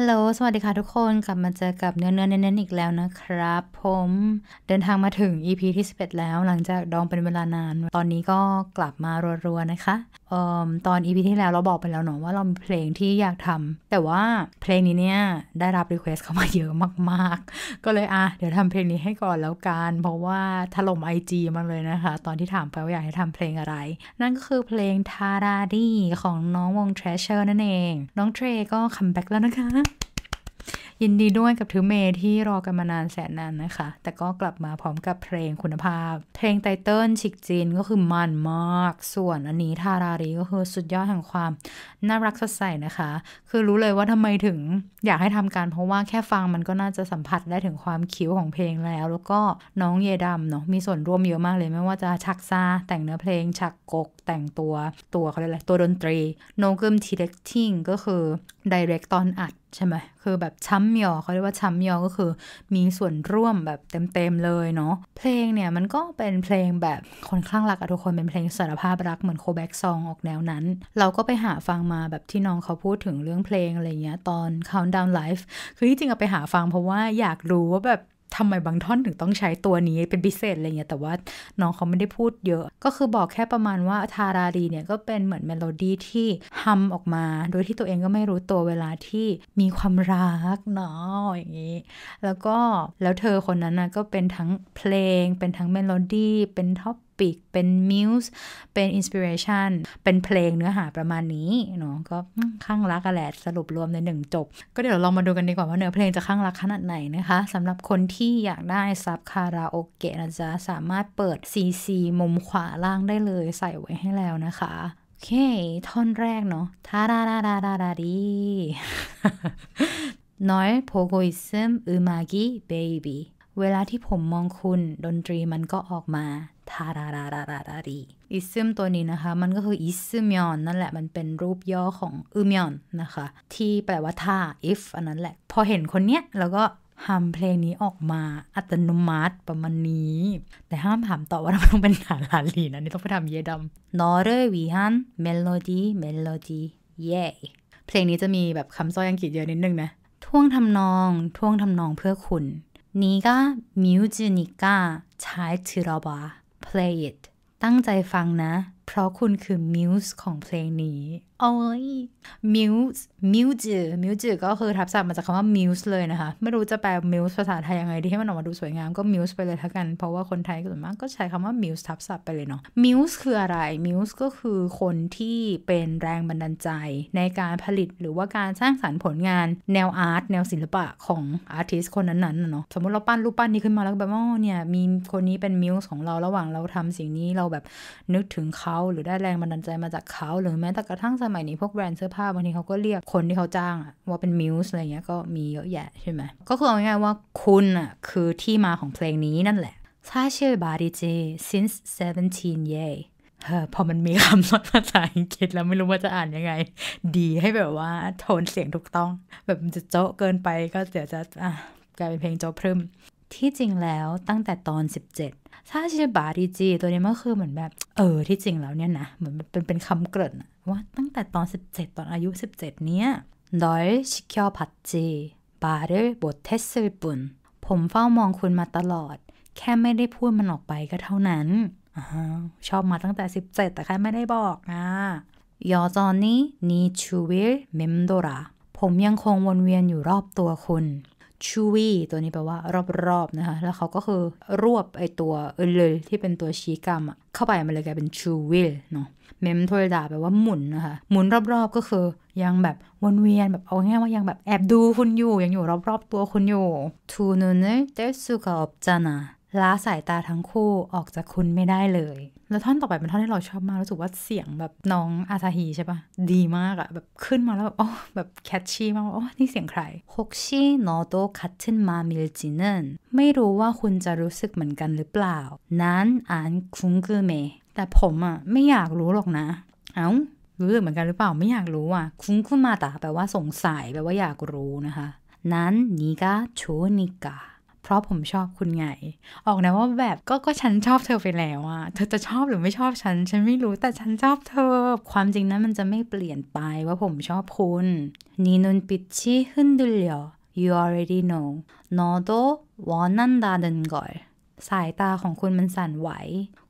ฮัลโหลสวัสดีค่ะทุกคนกลับมาเจอกับเนื้อเนื้อเน้นๆอีกแล้วนะครับ ผมเดินทางมาถึง EP ที่ 11 แล้วหลังจากดองเป็นเวลานาน ตอนนี้ก็กลับมารัวๆ นะคะออตอนอีพีที่แล้วเราบอกไปแล้วเนาะว่าเรามีเพลงที่อยากทำแต่ว่าเพลงนี้เนี่ย ได้รับรีเควสเข้ามาเยอะมากๆ ก็เลยอ่ะ เดี๋ยวทำเพลงนี้ให้ก่อนแล้วกัน เพราะว่าถล่มไจีมันเลยนะคะ ตอนที่ถามไปว่าอยากให้ทำเพลงอะไร นั่นก็คือเพลง ทาราดีของน้องวงเทรเชอร์นั่นเอง น้องเทรก็คัมแบ็กแล้วนะคะยินดีด้วยกับถือเมที่รอกันมานานแสนนานนะคะ แต่ก็กลับมาพร้อมกับเพลงคุณภาพ เพลงไตเติ้ลฉิกจีนก็คือมันมาก ส่วนอันนี้ทารารี ก็คือสุดยอดแห่งความน่ารักสดใสนะคะ คือรู้เลยว่าทำไมถึงอยากให้ทำการเพราะว่าแค่ฟังมันก็น่าจะสัมผัสได้ถึงความคิ้วของเพลงแล้ว แล้วก็น้องเยดำเนาะ มีส่วนร่วมเยอะมากเลยไม่ว่าจะชักซาแต่งเนื้อเพลง ฉักกกแต่งตัวตัวเขาเรียกอะไรตัวดนตรีโนกึมทีเล็กทิ้งก็คือไดเรกตอนอัดใช่ไหมคือแบบช้ำยอเขาเรียกว่าช้ำยอก็คือ มีส่วนร่วมแบบเต็ม ๆ เลยเนาะเพลงเนี่ยมันก็เป็นเพลงแบบคนคลั่งรักอะทุกคนเป็นเพลงสารภาพรักเหมือนโคแบ็กซองออกแนวนั้น เราก็ไปหาฟังมาแบบที่น้องเขาพูดถึงเรื่องเพลงอะไรเงี้ย ตอน Countdown l i v e คือที่จริงอะไปหาฟังเพราะว่าอยากรู้ว่าแบบทำไมบางท่อนถึงต้องใช้ตัวนี้เป็นพิเศษอะไรเงี้ยแต่ว่าน้องเขาไม่ได้พูดเยอะ ก็คือบอกแค่ประมาณว่า ทาราดีเนี่ยก็เป็นเหมือนเมโลดี้ที่ฮัมออกมา โดยที่ตัวเองก็ไม่รู้ตัวเวลาที่มีความรักเนาะอย่างนี้แล้วก็แล้วเธอคนนั้นนะก็เป็นทั้งเพลง เป็นทั้งเมโลดี้เป็นท็อปปิกเป็นมิวส์เป็นอินสปิเรชันเป็นเพลงเนื้อหาประมาณนี้เนาะก็ข้างรักกัแหละสรุปรวมในหนึ่งจบ ก็เดี๋ยวลองมาดูกันดีกว่าว่าเนื้อเพลงจะข้างรักขนาดไหนนะคะสำหรับคนที่อยากได้ซับคาราโอเกะนะจ๊ะ สามารถเปิด CC มุมขวาล่างได้เลยใส่ไว้ให้แล้วนะคะ โอเค ท่อนแรกเนาะทาราดาดาดาดาดีน้อยโพโกอิซึมอูมากิเบบี้เวลาที่ผมมองคุณดนตรีมันก็ออกมาทาราราราราราีอิซึมตัวนี้นะคะมันก็คืออิซึมยอนนั่นแหละมันเป็นรูปย่อของอึมยอนนะคะ ที่แปลว่าท่า if อันนั้นแหละ พอเห็นคนเนี้ยแล้วก็ทำเพลงนี้ออกมาอัตโนมัติประมาณนี้ แต่ห้ามถามต่อว่าเราต้องเป็นหาลาลีนะ นี่ต้องไปทำเยดำนอร์เรวีฮันเมโลดี้เมโลดี้เย่เพลงนี้จะมีแบบคำซ้อยอังกฤษเยอะนิดนึงนะท่วงทำนองท่วงทำนองเพื่อคุณ네가뮤즈니까잘들어봐 Play it. ตั้งใจฟังนะเพราะคุณคือมิวส์ของเพลงนี้โอ้ย muse muse muse ก็คือทับศัพท์มาจากคำว่า muse เลยนะคะ ไม่รู้จะแปล muse ภาษาไทยยังไงดีให้มันออกมาดูสวยงามก็ muse ไปเลยทั้งกันเพราะว่าคนไทยส่วนมากก็ใช้คำว่า muse ทับศัพท์ไปเลยเนาะ muse คืออะไร muse ก็คือคนที่เป็นแรงบันดาลใจ ในการผลิตหรือว่าการสร้างสารรค์ผลงานแนวอาร์ตแนวศิลปะของอาร์ติสคนนั้นๆเนาะสมมติเราปั้นรูปปั้นนี้ขึ้นมาแล้วแบบว่าเนี่ยมีคนนี้เป็น muse ของเราระหว่างเราทำสิ่งนี้เราแบบนึกถึงเขาหรือได้แรงบันดาลใจมาจากเขาหรือแม้แต่กระทั่งสมัยนี้พวกแบรนด์เสื้อผ้าบางทีเขาก็เรียกคนที่เขาจ้าง ว่าเป็นมิวส์อะไรเงี้ยก็มีเยอะแยะใช่ไหมก็คือเอาง่ายๆว่าคุณอ่ะคือที่มาของเพลงนี้นั่นแหละซาเชบาริเจ since 17 yay พอมันมีคำสอพภาษาอังกฤษแล้วไม่รู้ว่าจะอ่านยังไง ดีให้แบบว่าโทนเสียงถูกต้อง แบบมันจะโจ๊ะเกินไปก็เดี๋ยวจะกลายเป็นเพลงโจ๊ะพรึมที่จริงแล้วตั้งแต่ตอน 17ซาชิบาดีจีตัวนี้มันคือเหมือนแบบเออ ที่จริงแล้วเนี่ยนะเหมือนเป็นเป็นคำเกริ่นว่าตั้งแต่ตอน 17 ตอนอายุ 17 เนี้ยดอยชิเคียวพัดจีบาร์เรบทเทสเซปุนผมเฝ้ามองคุณมาตลอด แค่ไม่ได้พูดมันออกไปก็เท่านั้นอชอบมาตั้งแต่ 17 แต่แค่ไม่ได้บอก อ่ะยอจอนนี้นีชูวิลเมมโดราผมยังคงวนเวียนอยู่รอบตัวคุณชูวีตัวนี้แปลว่ารอบๆนะคะแล้วเขาก็คือรวบไอตัวเอลยที่เป็นตัวชี้กรรมเข้าไปมันเลยกลายเป็นชูวิลเนาะเมมทอยดาแปลว่าหมุนนะคะหมุนรอบๆก็คือยังแบบ วนเวียนแบบเอาง่ายว่ายังแบบแอบดูคุณอยู่ ยังอยู่รอบๆ ตัวคุณอยู่ทูนุนเนเตสุกาอบจานาล้าสายตาทั้งคู่ออกจากคุณไม่ได้เลย แล้วท่อนต่อไปเป็นท่อนที่เราชอบมากรู้สึกว่าเสียงแบบน้องอาซาฮีใช่ปะดีมากอะแบบขึ้นมาแล้วแบบอ๋อแบบแคชชี่มากอ๋อนี่เสียงใครฮกช่โนโตคัตเชนมามิลจิเนนไม่รู้ว่าคุณจะรู้สึกเหมือนกันหรือเปล่านั้นอ่านคุ้งกือเมแต่ผมอะไม่อยากรู้หรอกนะ เอา้า รู้สึกเหมือนกันหรือเปล่าไม่อยากรู้อะคุ้งขึ้นมาตาแปลว่าสงสัยแปลว่าอยากรู้นะคะนั้นนี่ก็ชูนิกาเพราะผมชอบคุณไง ออกนะว่าแบบก็ก็ฉันชอบเธอไปแล้วอะเธอจะชอบหรือไม่ชอบฉัน ฉันไม่รู้แต่ฉันชอบเธอ ความจริงนั้นมันจะไม่เปลี่ยนไปว่าผมชอบคุณ นีนุนปิดชี้ขึ้นดุลยอ you already know นอโดวอนันดาเดินก่อยสายตาของคุณมันสั่นไหว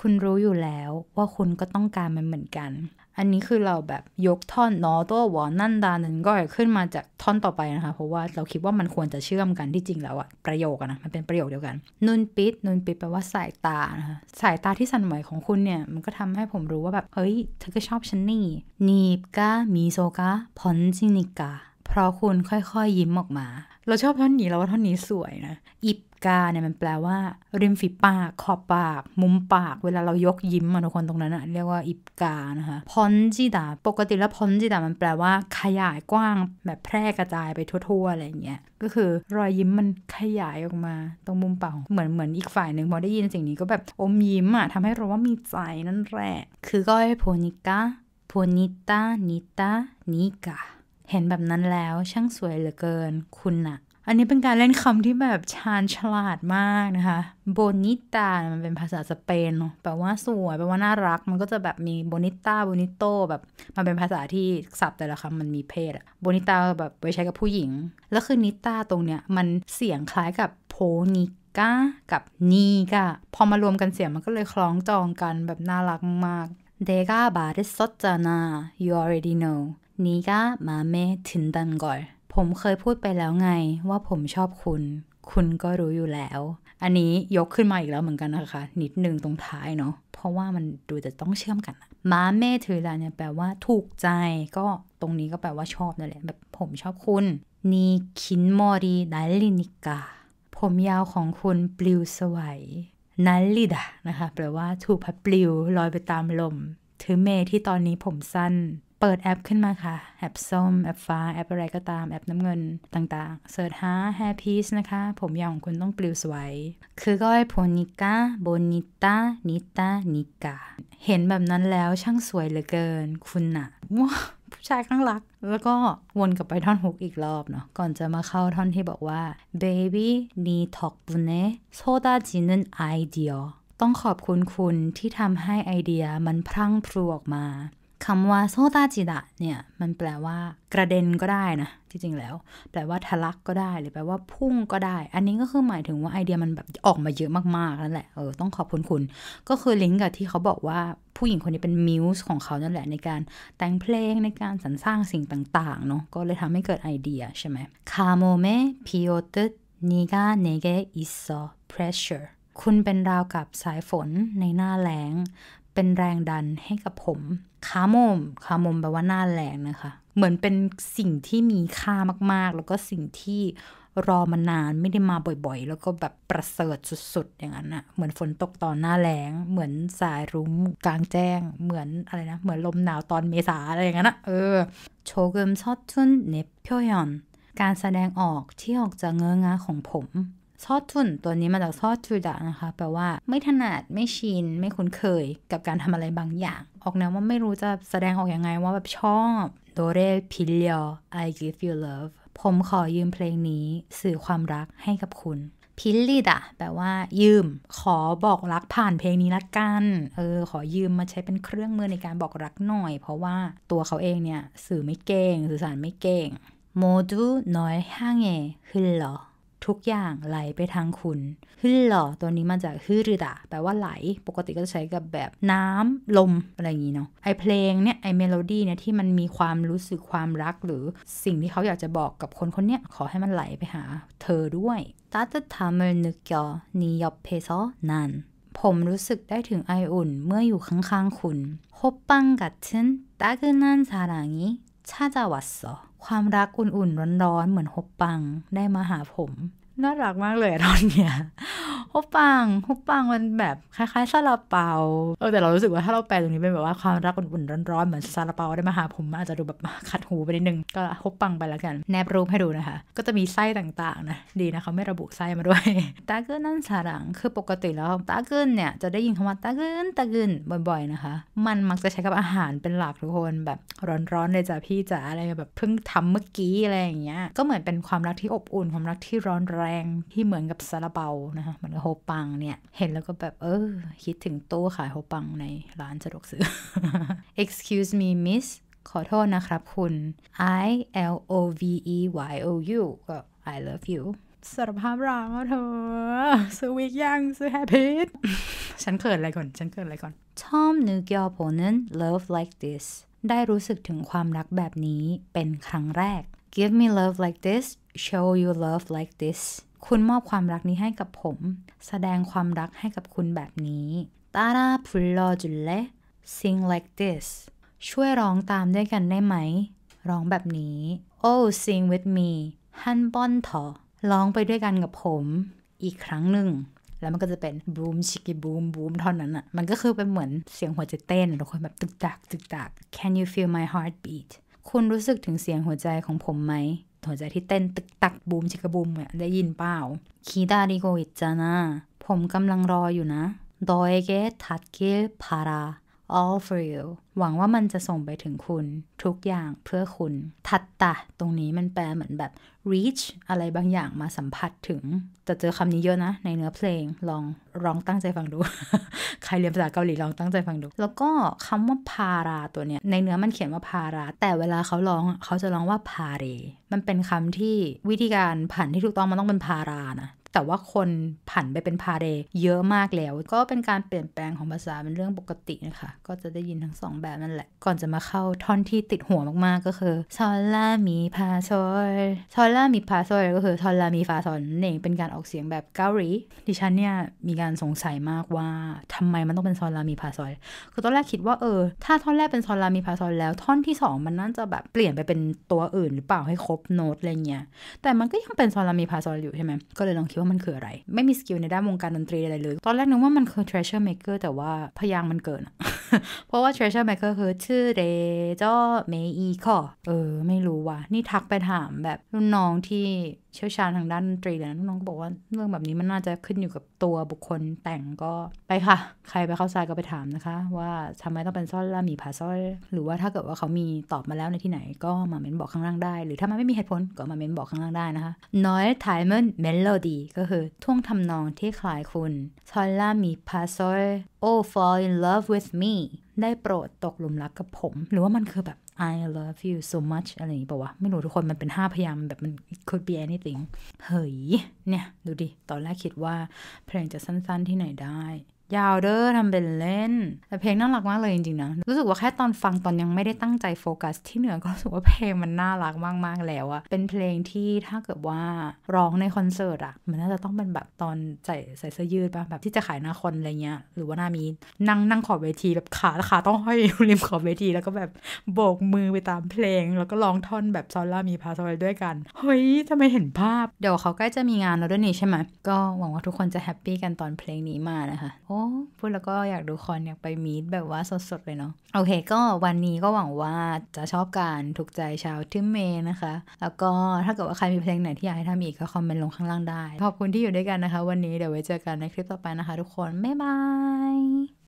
คุณรู้อยู่แล้วว่าคุณก็ต้องการมันเหมือนกันอันนี้คือเราแบบยกท่อนนอตัววอนั่นดานึงก็ขึ้นมาจากท่อนต่อไปนะคะ เพราะว่าเราคิดว่ามันควรจะเชื่อมกันที่จริงแล้วอะประโยคอะนะมันเป็นประโยคเดียวกัน นุนปิด นุนปิดแปลว่าสายตานะคะสายตาที่สั่นไหวของคุณเนี่ยมันก็ทำให้ผมรู้ว่าแบบเฮ้ยเธอก็ชอบฉันนี่นีบกะมีโซกะพอนจินิกะเพราะคุณค่อยๆ ยิ้มออกมา เราชอบท่อนนี้เราว่าท่อนนี้สวยนะอิปกาเนี่ยมันแปลว่าริมฝีปากขอบปาก มุมปากเวลาเรายกยิ้มอะทุกคนตรงนั้นอะเรียกว่าอิบกานะคะพอนจิตาปกติแล้วพอนจิตามันแปลว่าขยายกว้างแบบแพร่กระจายไปทั่วๆอะไรอย่างเงี้ยก็คือรอยยิ้มมันขยายออกมาตรงมุมปากเหมือนเหมือนอีกฝ่ายหนึ่งพอได้ยินสิ่งนี้ก็แบบอมยิ้มอะทำให้เราว่ามีใจนั่นแหละคือก็ให้โพนิกาพพนิตานิตานิกาเห็นแบบนั้นแล้วช่างสวยเหลือเกินคุณอะอันนี้เป็นการเล่นคำที่แบบชาญฉลาดมากนะคะโบนิตามันเป็นภาษาสเปนแปลว่าสวยแปลว่าน่ารักมันก็จะแบบมีบนิต้าโบนิโตแบบมันเป็นภาษาที่ศัพท์แต่ละคำมันมีเพศอะโบนิตาแบบไว้ใช้กับผู้หญิง แล้วคือิต้าตรงเนี้ยมันเสียงคล้ายกับโพนิกากับนีกาพอมารวมกันเสียงมันก็เลยคล้องจองกันแบบน่ารักมากเดกาบาเดซจานา you already know นีกมมาึงดันกอลผมเคยพูดไปแล้วไง ว่าผมชอบคุณ คุณก็รู้อยู่แล้ว อันนี้ยกขึ้นมาอีกแล้วเหมือนกันนะคะ นิดนึงตรงท้ายเนาะ เพราะว่ามันดูจะต้องเชื่อมกัน มาเมทือลาเนี่ยแปลว่าถูกใจ ก็ตรงนี้ก็แปลว่าชอบนั่นแหละแบบผมชอบคุณนีคินมอรีนัลลินิกาผมยาวของคุณปลิวสวัยนัลลิดะนะคะแปลว่าถูกพัดปลิวลอยไปตามลม ถือเมที่ตอนนี้ผมสั้นเปิดแอปขึ้นมาค่ะ แอปส้มแอปฟ้า แอปอะไรก็ตามแอปน้ำเงินต่างๆเสิร์ชหา hair piece นะคะ ผมยองคุณต้องปลิวสวย คือก็ไอ้โพนิก้าโบนิต้านิต้านิกาเห็นแบบนั้นแล้วช่างสวยเหลือเกิน คุณอะว้าผู้ชายข้างรัก แล้วก็วนกลับไปท่อนฮุกอีกรอบเนาะก่อนจะมาเข้าท่อนที่บอกว่า baby นีทอกบุเน่โซดาจินันไอเดียต้องขอบคุณคุณที่ทำให้ไอเดียมันพรั่งพรูออกมาคำว่าโซตาจิดะเนี่ยมันแปลว่ากระเด็นก็ได้นะ จริง ๆ แล้ว แปลว่าทะลักก็ได้ หรือแปลว่า พุ่งก็ได้ อันนี้ก็คือหมายถึงว่าไอเดียมันแบบออกมาเยอะมาก ๆ นั่นแหละเออต้องขอบคุณคุณ ก็คือลิงก์กับที่เขาบอกว่าผู้หญิงคนนี้เป็นมิวส์ของเขานั่นแหละ ในการแต่งเพลงในการสรรสร้างสิ่งต่างๆเนาะก็เลยทำให้เกิดไอเดียใช่ไหมคาโมเมพิโอตึนิกาเนเกอิโซเพรสเชอร์คุณเป็นราวกับสายฝนในหน้าแล้ง เป็นแรงดันให้กับผมคาโมมคาโมมแปลว่าหน้าแรงนะคะ เหมือนเป็นสิ่งที่มีค่ามาก ๆ แล้วก็สิ่งที่รอมานานไม่ได้มาบ่อย ๆ แล้วก็แบบประเสริฐสุด ๆ อย่างนั้นอะเหมือนฝนตกตอนหน้าแรงเหมือนสายรุ้งกลางแจ้ง เหมือนอะไรนะ เหมือนลมหนาวตอนเมษาอะไรอย่างนั้นอะเออ โชกิมซอดชุนเนปเพียอน การแสดงออกที่ออกจากเงื้องาของผมซอทุนตัวนี้มาจากซอทูดะนะคะ แปลว่าไม่ถนัดไม่ชินไม่คุ้นเคยกับการทำอะไรบางอย่าง ออกแนวว่าไม่รู้จะแสดงออกอยังไงว่าแบบชอบโดเรพิเลีย I give you love ผมขอยืมเพลงนี้สื่อความรักให้กับคุณพิลลี่ดะแปลว่า ยืม ขอบอกรักผ่านเพลงนี้ละกัน เออ ขอยืมมาใช้เป็นเครื่องมือในการบอกรักหน่อย เพราะว่าตัวเขาเองเนี่ยสื่อไม่เก่งสื่อสารไม่เก่งโมดูน้อยห้างเงึ้นหรอทุกอย่างไหลไปทางคุณ ฮึหล่อตัวนี้มาจากฮึรอดะแปลว่าไหล ปกติก็จะใช้กับแบบน้ำ ลมอะไรอย่างนี้เนาะ ไอเพลงเนี่ย ไอเมโลดี้เนี่ย ที่มันมีความรู้สึกความรัก หรือสิ่งที่เขาอยากจะบอกกับคนคนเนี้ย ขอให้มันไหลไปหาเธอด้วยตาจะทำเมนึกยอนียอบเพซอนันผมรู้สึกได้ถึงไออุ่นเมื่ออยู่ข้างๆคุณโบปังกัตเชนตาคือนั่นซาลังนี้ชาจาวัซอความรักอุ่นๆร้อนๆเหมือนฮบปังได้มาหาผม น่ารักมากเลยตอนเนี้ยุฮปังุฮปังมันแบบ คล้ายๆซาลาเปาเออแต่เรารู้สึกว่าถ้าเราแปลตรงนี้เป็นแบบว่าความรักอุ่นๆร้อนๆเหมือนซาลาเปาได้มาหาผม อาจจะดูแบบขัดหูไปนิดนึง ก็ุฮปังไปแล้วกันแนบรูปให้ดูนะคะ ก็จะมีไส้ต่างๆ นะ ดีนะเขาไม่ระบุไส้มาด้วยตาเกินนั่นสารังคือปกติแล้วตาเกินเนี่ยจะได้ยินคำว่าตาเกินตาเกินบ่อยๆนะคะ มันมักจะใช้กับอาหารเป็นหลักทุกคนแบบร้อนๆเลยจ้ะพี่จ๋าอะไรแบบเพิ่งทำเมื่อกี้อะไรอย่างเงี้ยก็เหมือนเป็นความรักที่อบอุ่นความรักที่ร้อนแรงที่เหมือนกับซาลาเปานะคะมันก็โฮปังเนี่ยเห็นแล้วก็แบบ เออ คิดถึงตู้ขายโฮปังในร้านสะดวกซื้อ excuse me miss ขอโทษนะครับคุณ I L O V E Y O U ก็ I love you สารภาพรักเธอสวิกยังสแฮปปี้ฉันเกิดอะไรก่อน ฉันเกิดอะไรก่อน ชอบนึกยอผลนั้น love like this ได้รู้สึกถึงความรักแบบนี้เป็นครั้งแรก Give me love like this show you love like this คุณมอบความรักนี้ให้กับผม แสดงความรักให้กับคุณแบบนี้ ตาราพุลลอจุลเล sing like this ช่วยร้องตามด้วยกันได้ไหม ร้องแบบนี้ oh sing with me ฮันบอนทอร้องไปด้วยกันกับผม อีกครั้งหนึ่ง แล้วมันก็จะเป็นบูมชิกิบูมบูมท่อนนั้นอะ่ะ มันก็คือเป็นเหมือนเสียงหัวใจเต้นทุกคนแบบตึกตักตึกตัก Can you feel my heartbeat คุณรู้สึกถึงเสียงหัวใจของผมไหมหัวใจที่เต้นตึกตัก บูมชิกบูมอ่ะได้ยินเปล่าคีดาริโกอิจานะ ผมกำลังรออยู่นะดอยเกทัดเกลพารา all for you หวังว่ามันจะส่งไปถึงคุณทุกอย่างเพื่อคุณ ทัตตะ ตรงนี้มันแปลเหมือนแบบ reach อะไรบางอย่างมาสัมผัสถึงจะเจอคำนี้เยอะนะ ในเนื้อเพลงลองร้องตั้งใจฟังดู ใครเรียนภาษาเกาหลีลองตั้งใจฟังดู แล้วก็คำว่าพาราตัวเนี้ยในเนื้อมันเขียนว่าพารา แต่เวลาเขาร้องเขาจะร้องว่าพาเรมันเป็นคำที่วิธีการผันที่ถูกต้องมันต้องเป็นพารานะแต่ว่าคนผันไปเป็นพาเรเยอะมากแล้ว ก็เป็นการเปลี่ยนแปลงของภาษาเป็นเรื่องปกตินะคะก็จะได้ยินทั้งสองแบบนั่นแหละ ก่อนจะมาเข้าท่อนที่ติดหัวมากๆ ก็คือซอลามีพาซอยซอลามีพาซอยก็คือซอลามีฟาซอนนี่เป็นการออกเสียงแบบเกาหลีดิฉันเนี่ย มีการสงสัยมากว่าทำไมมันต้องเป็นซอลามีพาซอยคือตอนแรกคิดว่าเออ ถ้าท่อนแรกเป็นซอลามีพาซอยแล้วท่อนที่ 2 มันน่าจะแบบเปลี่ยนไปเป็นตัวอื่นหรือเปล่าให้ครบโน้ตอะไรเงี้ยแต่มันก็ยังเป็นซอลามีพาซอยอยู่ใช่ไหมก็เลยลองคิดว่ามันคืออะไร ไม่มีสกิลในด้านวงการดนตรีอะไรเลย ตอนแรกนึกว่ามันคือ treasure maker แต่ว่าพยางมันเกินเพราะว่า treasure มันก็คือชื่อเดจอเมอีคอเออ ไม่รู้ว่ะ นี่ทักไปถามแบบรุ่นน้องที่เชี่ยวชาญทางด้านดนตรีแล้วน้องบอกว่า เรื่องแบบนี้มันน่าจะขึ้นอยู่กับตัวบุคคลแต่งก็ไปค่ะ ใครไปเข้าซายก็ไปถามนะคะ ว่าทำไมต้องเป็นซอลลามีผาซอย หรือว่าถ้าเกิดว่าเขามีตอบมาแล้วในที่ไหน ก็มาเม้นบอกข้างล่างได้ หรือถ้ามันไม่มีเหตุผลก็มาเม้นบอกข้างล่างได้นะคะน้อยไทเมนเมโลดีก็คือท่วงทำนองที่คล้ายคุณซอลลามีผาซอล oh fall in love with me ได้โปรดตกหลุมรักกับผม หรือว่ามันคือแบบ I love you so much อะไรอย่างนี้ป่าวะไม่รู้ทุกคนมันเป็นห้าพยางแบบมัน could be anything เฮ้ยเนี่ย ดูดิ ตอนแรกคิดว่า เพลงจะสั้นๆที่ไหนได้ยาวเด้อทำเป็นเล่นแต่เพลงน่ารักมากเลยจริงๆนะรู้สึกว่าแค่ตอนฟังตอนยังไม่ได้ตั้งใจโฟกัส ที่เหนือก็รู้สึกว่าเพลงมันน่ารักมากๆแล้วอะเป็นเพลงที่ถ้าเกิดว่าร้องในคอนเสิร์ตอะมันน่าจะต้องเป็นแบบตอนใส่ใส่เสื้อยืดป่ะแบบที่จะขายหน้าคอนอะไรเงี้ยหรือว่าหน้ามีนั่งนั่งขอบเวทีแบบขาขาต้องห้อยอยู่ริมขอบเวทีแล้วก็แบบโบกมือไปตามเพลง แล้วก็ร้องท่อนแบบซอลล่ามีพาซอลด้วยกันเฮ้ยทำไมเห็นภาพเดี๋ยวเขาใกล้จะมีงานแล้วด้วยนี่ใช่ไหมก็หวังว่าทุกคนจะแฮปปี้กันตอนเพลงนี้มานะคะโอ้พูดแล้วก็อยากดูคอนอยากไปมีดแบบว่าสดๆเลยเนาะโอเค ก็วันนี้ก็หวังว่าจะชอบการถูกใจชาวทิมเมนะคะ แล้วก็ถ้าเกิดว่าใครมีเพลงไหนที่อยากให้ทำอีก ก็คอมเมนต์ลงข้างล่างได้ ขอบคุณที่อยู่ด้วยกันนะคะวันนี้เดี๋ยวไว้เจอกันในคลิปต่อไปนะคะทุกคน บ๊ายบาย